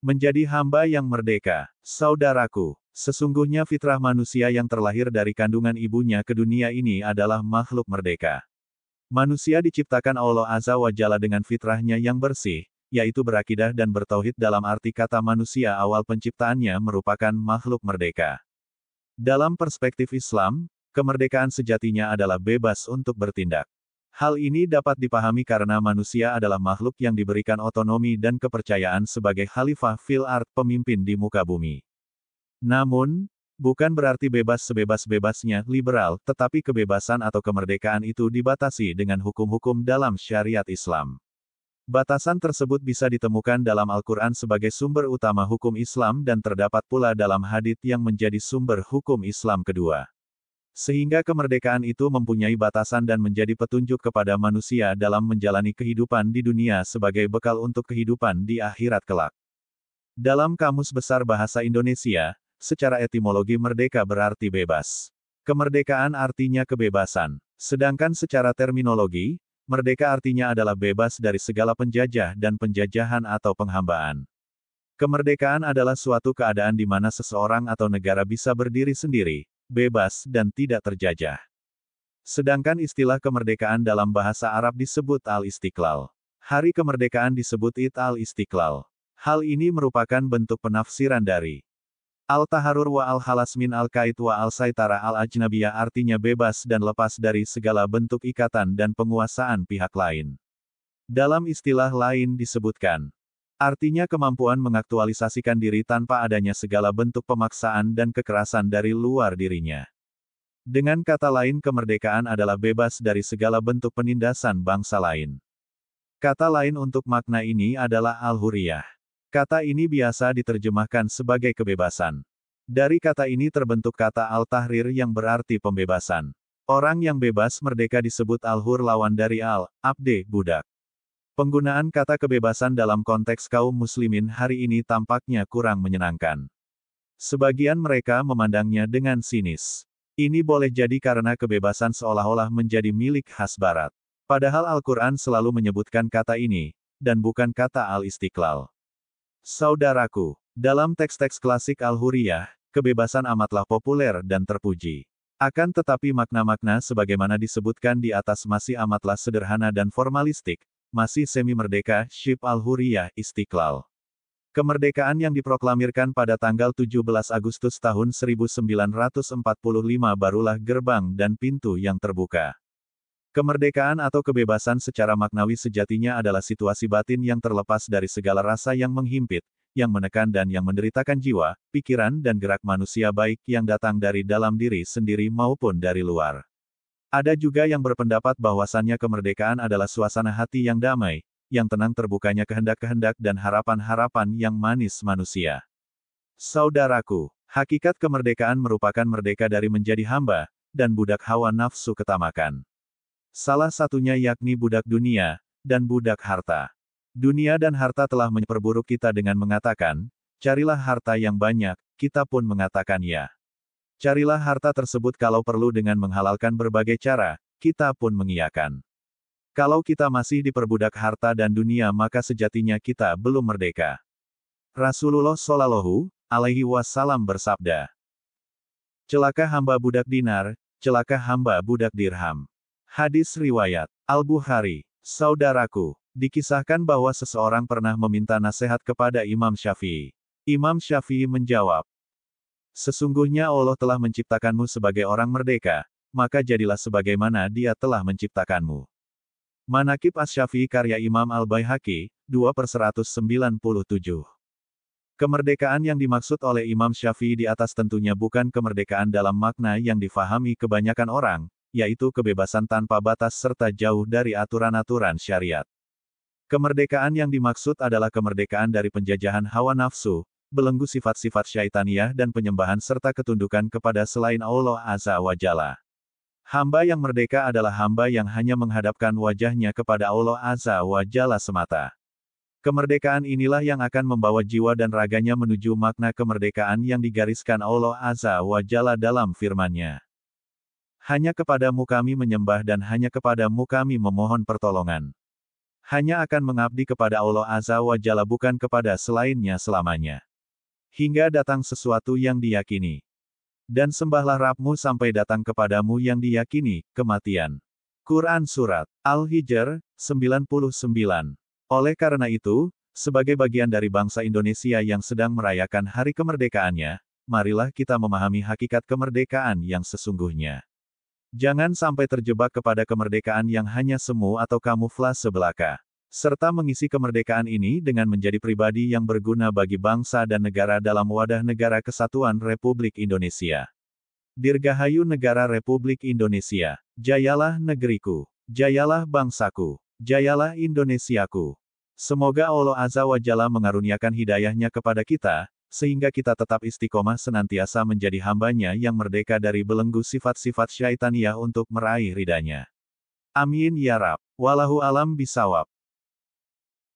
Menjadi hamba yang merdeka, saudaraku. Sesungguhnya fitrah manusia yang terlahir dari kandungan ibunya ke dunia ini adalah makhluk merdeka. Manusia diciptakan Allah Azza wa Jalla dengan fitrahnya yang bersih, yaitu berakidah dan bertauhid dalam arti kata manusia awal penciptaannya merupakan makhluk merdeka. Dalam perspektif Islam, kemerdekaan sejatinya adalah bebas untuk bertindak. Hal ini dapat dipahami karena manusia adalah makhluk yang diberikan otonomi dan kepercayaan sebagai khalifah fil art pemimpin di muka bumi. Namun, bukan berarti bebas sebebas-bebasnya liberal, tetapi kebebasan atau kemerdekaan itu dibatasi dengan hukum-hukum dalam syariat Islam. Batasan tersebut bisa ditemukan dalam Al-Quran sebagai sumber utama hukum Islam dan terdapat pula dalam hadith yang menjadi sumber hukum Islam kedua. Sehingga kemerdekaan itu mempunyai batasan dan menjadi petunjuk kepada manusia dalam menjalani kehidupan di dunia sebagai bekal untuk kehidupan di akhirat kelak. Dalam Kamus Besar Bahasa Indonesia, secara etimologi merdeka berarti bebas. Kemerdekaan artinya kebebasan. Sedangkan secara terminologi, merdeka artinya adalah bebas dari segala penjajah dan penjajahan atau penghambaan. Kemerdekaan adalah suatu keadaan di mana seseorang atau negara bisa berdiri sendiri, bebas dan tidak terjajah. Sedangkan istilah kemerdekaan dalam bahasa Arab disebut al istiklal, Hari kemerdekaan disebut it al istiklal. Hal ini merupakan bentuk penafsiran dari Al-Taharur wa al halasmin al kait wa al-Saitara al-Ajnabiyah artinya bebas dan lepas dari segala bentuk ikatan dan penguasaan pihak lain. Dalam istilah lain disebutkan, Artinya kemampuan mengaktualisasikan diri tanpa adanya segala bentuk pemaksaan dan kekerasan dari luar dirinya. Dengan kata lain kemerdekaan adalah bebas dari segala bentuk penindasan bangsa lain. Kata lain untuk makna ini adalah al-huriyah. Kata ini biasa diterjemahkan sebagai kebebasan. Dari kata ini terbentuk kata al-tahrir yang berarti pembebasan. Orang yang bebas merdeka disebut al-hur lawan dari al-abde, budak. Penggunaan kata kebebasan dalam konteks kaum muslimin hari ini tampaknya kurang menyenangkan. Sebagian mereka memandangnya dengan sinis. Ini boleh jadi karena kebebasan seolah-olah menjadi milik khas barat. Padahal Al-Quran selalu menyebutkan kata ini, dan bukan kata al-istiqlal. Saudaraku, dalam teks-teks klasik Al-Huriyah, kebebasan amatlah populer dan terpuji. Akan tetapi makna-makna sebagaimana disebutkan di atas masih amatlah sederhana dan formalistik, masih semi-merdeka, Ship al-Huriyah, Istiqlal. Kemerdekaan yang diproklamirkan pada tanggal 17 Agustus tahun 1945 barulah gerbang dan pintu yang terbuka. Kemerdekaan atau kebebasan secara maknawi sejatinya adalah situasi batin yang terlepas dari segala rasa yang menghimpit, yang menekan dan yang menderitakan jiwa, pikiran dan gerak manusia baik yang datang dari dalam diri sendiri maupun dari luar. Ada juga yang berpendapat bahwasannya kemerdekaan adalah suasana hati yang damai, yang tenang terbukanya kehendak-kehendak dan harapan-harapan yang manis manusia. Saudaraku, hakikat kemerdekaan merupakan merdeka dari menjadi hamba, dan budak hawa nafsu ketamakan. Salah satunya yakni budak dunia, dan budak harta. Dunia dan harta telah memperburuk kita dengan mengatakan, carilah harta yang banyak, kita pun mengatakan ya. Carilah harta tersebut kalau perlu dengan menghalalkan berbagai cara, kita pun mengiyakan. Kalau kita masih diperbudak harta dan dunia maka sejatinya kita belum merdeka. Rasulullah Shallallahu Alaihi Wasallam bersabda, Celaka hamba budak dinar, celaka hamba budak dirham. Hadis Riwayat Al-Bukhari, Saudaraku, dikisahkan bahwa seseorang pernah meminta nasihat kepada Imam Syafi'i. Imam Syafi'i menjawab, Sesungguhnya Allah telah menciptakanmu sebagai orang merdeka, maka jadilah sebagaimana dia telah menciptakanmu. Manakib Asyafi karya Imam Al-Baihaqi, 2 per 197. Kemerdekaan yang dimaksud oleh Imam Syafi'i di atas tentunya bukan kemerdekaan dalam makna yang difahami kebanyakan orang, yaitu kebebasan tanpa batas serta jauh dari aturan-aturan syariat. Kemerdekaan yang dimaksud adalah kemerdekaan dari penjajahan hawa nafsu, belenggu sifat-sifat syaitaniah dan penyembahan serta ketundukan kepada selain Allah Azza wa Jalla. Hamba yang merdeka adalah hamba yang hanya menghadapkan wajahnya kepada Allah Azza wa Jalla semata. Kemerdekaan inilah yang akan membawa jiwa dan raganya menuju makna kemerdekaan yang digariskan Allah Azza wa Jalla dalam firman-Nya. Hanya kepadamu kami menyembah dan hanya kepadamu kami memohon pertolongan. Hanya akan mengabdi kepada Allah Azza wa Jalla bukan kepada selainnya selamanya hingga datang sesuatu yang diyakini. Dan sembahlah Rabbmu sampai datang kepadamu yang diyakini, kematian. Quran Surat Al-Hijr, 99. Oleh karena itu, sebagai bagian dari bangsa Indonesia yang sedang merayakan hari kemerdekaannya, marilah kita memahami hakikat kemerdekaan yang sesungguhnya. Jangan sampai terjebak kepada kemerdekaan yang hanya semu atau kamuflase belaka serta mengisi kemerdekaan ini dengan menjadi pribadi yang berguna bagi bangsa dan negara dalam wadah Negara Kesatuan Republik Indonesia. Dirgahayu Negara Republik Indonesia, jayalah negeriku, jayalah bangsaku, jayalah Indonesiaku. Semoga Allah Azza wa Jalla mengaruniakan hidayahnya kepada kita, sehingga kita tetap istiqomah senantiasa menjadi hambanya yang merdeka dari belenggu sifat-sifat syaitaniah untuk meraih ridanya. Amin ya Rab. Walahu alam bisawab.